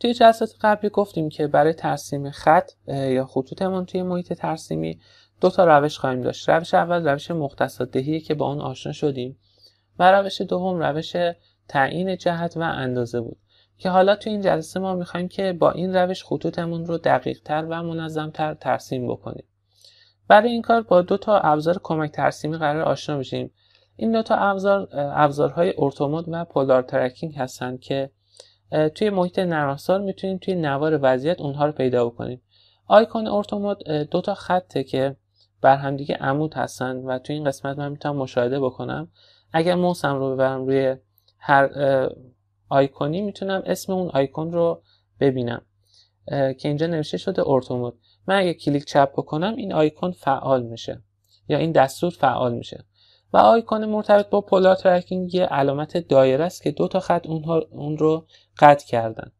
توی جلسات قبلی گفتیم که برای ترسیم خط یا خطوطمون توی محیط ترسیمی دو تا روش خواهیم داشت روش اول روش مختصات دهیه که با اون آشنا شدیم و روش دوم روش تعیین جهت و اندازه بود که حالا توی این جلسه ما میخوایم که با این روش خطوطمون رو تر و منظمتر ترسیم بکنیم برای این کار با دو تا ابزار کمک ترسیمی قرار آشنا بشیم این دو تا ابزار ابزارهای ارتومود و پولار ترکینگ هستند که توی محیط نرمافزار میتونیم توی نوار وضعیت اونها رو پیدا بکنیم آیکون ارتومود دو تا خطه که بر همدیگه عمود هستن و توی این قسمت من میتونم مشاهده بکنم اگر موسم رو ببرم روی هر آیکونی میتونم اسم اون آیکون رو ببینم که اینجا نوشته شده ارتومود من اگه کلیک چپ بکنم این آیکون فعال میشه یا این دستور فعال میشه و آیکون مرتبط با پولار ترکینگ یه علامت دایره است که دو تا خط اونها اون رو قطع کردن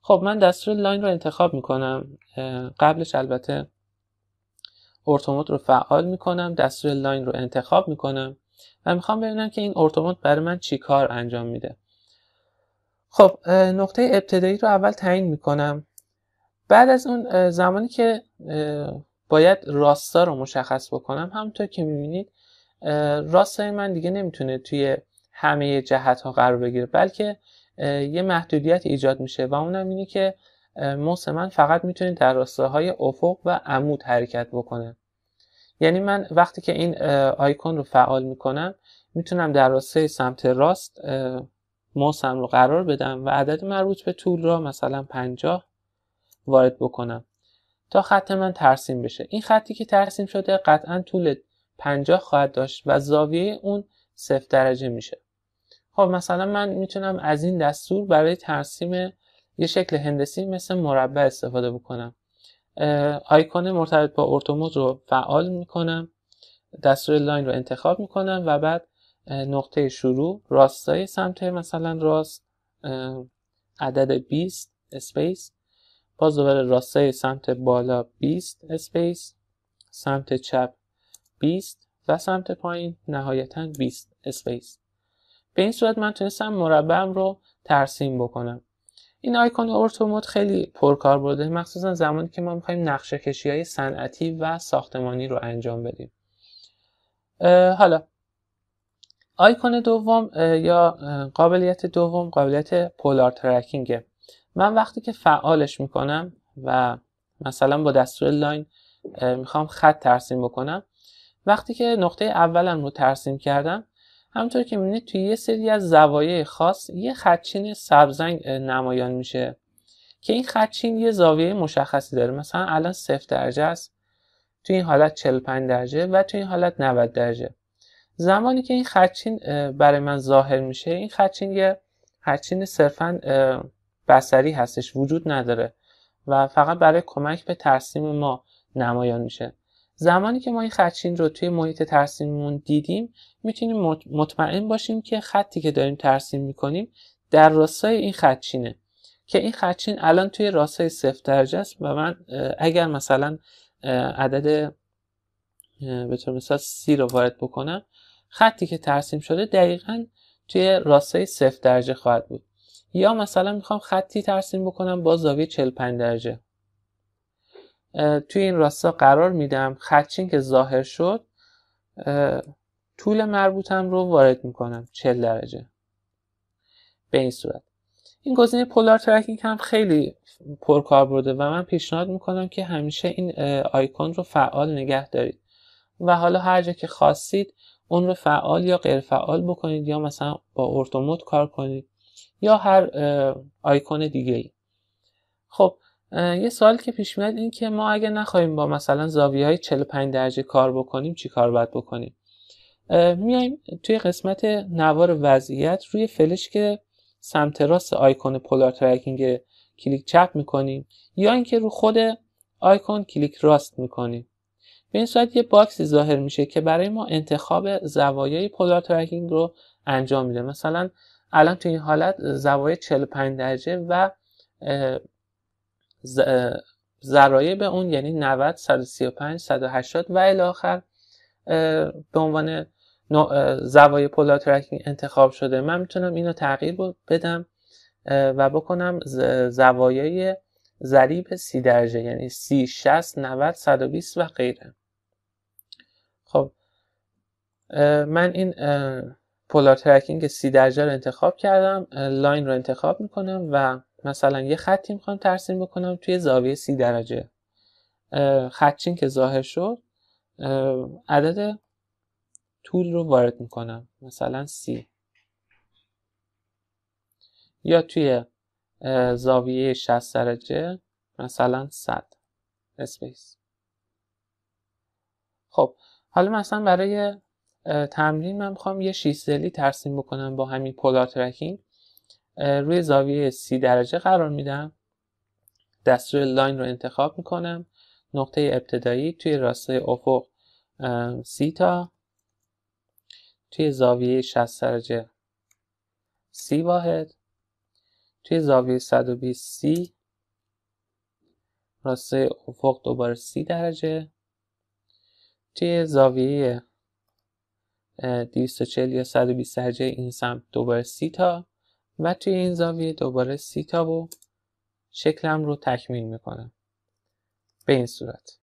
خب من دستور لاین رو انتخاب میکنم قبلش البته ارتوموت رو فعال میکنم دستور لاین رو انتخاب میکنم و میخوام ببینم که این ارتوموت برای من چی کار انجام میده خب نقطه ابتدایی رو اول تعیین میکنم بعد از اون زمانی که باید راستا رو مشخص بکنم همونطور که میبینید راستای من دیگه نمیتونه توی همه جهت ها قرار بگیره بلکه یه محدودیت ایجاد میشه و اونم اینه که موس من فقط میتونه در راستاهای افق و عمود حرکت بکنه یعنی من وقتی که این آیکون رو فعال میکنم میتونم در راستای سمت راست موسم رو قرار بدم و عدد مربوط به طول را مثلا 50 وارد بکنم تا خط من ترسیم بشه این خطی که ترسیم شده قطعا طول 50 خواهد داشت و زاویه اون صفر درجه میشه خب مثلا من میتونم از این دستور برای ترسیم یه شکل هندسی مثل مربع استفاده بکنم آیکون مرتبط با ارتوموز رو فعال میکنم دستور لاین رو انتخاب میکنم و بعد نقطه شروع راستای سمت مثلا راست عدد 20 اسپیس باز دوباره راسته سمت بالا 20 اسپیس سمت چپ 20 و سمت پایین نهایتا 20 اسپیس به این صورت من تونستم مربعم رو ترسیم بکنم این آیکون ارتومود خیلی پرکار برده مخصوصا زمانی که ما میخوایم نقشه کشی های صنعتی و ساختمانی رو انجام بدیم حالا آیکون دوم یا قابلیت دوم قابلیت پولار ترکینگه من وقتی که فعالش میکنم و مثلا با دستور لاین میخوام خط ترسیم بکنم وقتی که نقطه اولم رو ترسیم کردم همطور که میبینید توی یه سری از زوایای خاص یه خطچین سبزنگ نمایان میشه که این خطچین یه زاویه مشخصی داره مثلا الان صفر درجه است توی این حالت 45 درجه و توی این حالت 90 درجه زمانی که این خطچین برای من ظاهر میشه این خطچین یه خطچین صرفاً بسری هستش وجود نداره و فقط برای کمک به ترسیم ما نمایان میشه زمانی که ما این خطچین رو توی محیط ترسیممون دیدیم میتونیم مطمئن باشیم که خطی که داریم ترسیم میکنیم در راستای این خدچینه که این خطچین الان توی راستای صفر درجه است و من اگر مثلا عدد به طور مثال سی رو وارد بکنم خطی که ترسیم شده دقیقا توی راستای صفر درجه خواهد بود یا مثلا میخوام خطی ترسیم بکنم با زاویه 45 درجه توی این راستا قرار میدم خطچین که ظاهر شد طول مربوطم رو وارد میکنم 40 درجه به این صورت این گزینه پولار ترکینگ هم خیلی پرکار برده و من پیشنهاد میکنم که همیشه این آیکون رو فعال نگه دارید و حالا هر جا که خواستید اون رو فعال یا غیر فعال بکنید یا مثلا با ارتوموت کار کنید یا هر آیکون دیگه ای خب یه سوال که پیش میاد این که ما اگه نخواهیم با مثلا زاویه های 45 درجه کار بکنیم چی کار باید بکنیم میایم توی قسمت نوار وضعیت روی فلش که سمت راست آیکون پولار ترکینگ کلیک چپ میکنیم یا اینکه رو خود آیکون کلیک راست میکنیم به این صورت یه باکسی ظاهر میشه که برای ما انتخاب زوایای پولار ترکینگ رو انجام میده مثلا الان تو این حالت زوایای 45 درجه و زرایه به اون یعنی 90 135 180 و الی آخر به عنوان زوایای پولار انتخاب شده من میتونم اینو تغییر بدم و بکنم زوایای ضریب 30 درجه یعنی 30 60 90 120 و غیره خب من این پولار ترکینگ سی درجه رو انتخاب کردم لاین رو انتخاب میکنم و مثلا یه خطی میخوام ترسیم بکنم توی زاویه سی درجه خطچین که ظاهر شد عدد طول رو وارد میکنم مثلا سی یا توی زاویه 60 درجه مثلا 100 اسپیس خب حالا مثلا برای تمرین من میخوام یه 6 زلی ترسیم بکنم با همین پولار روی زاویه 30 درجه قرار میدم دستور لاین رو انتخاب میکنم نقطه ابتدایی توی راستای افق 30 تا توی زاویه 60 درجه 30 واحد توی زاویه 120 30 راستای افق دوباره 30 درجه توی زاویه 240 یا 120 درجه این سمت دوباره سی تا و توی این زاویه دوباره سی تا و شکلم رو تکمیل میکنم به این صورت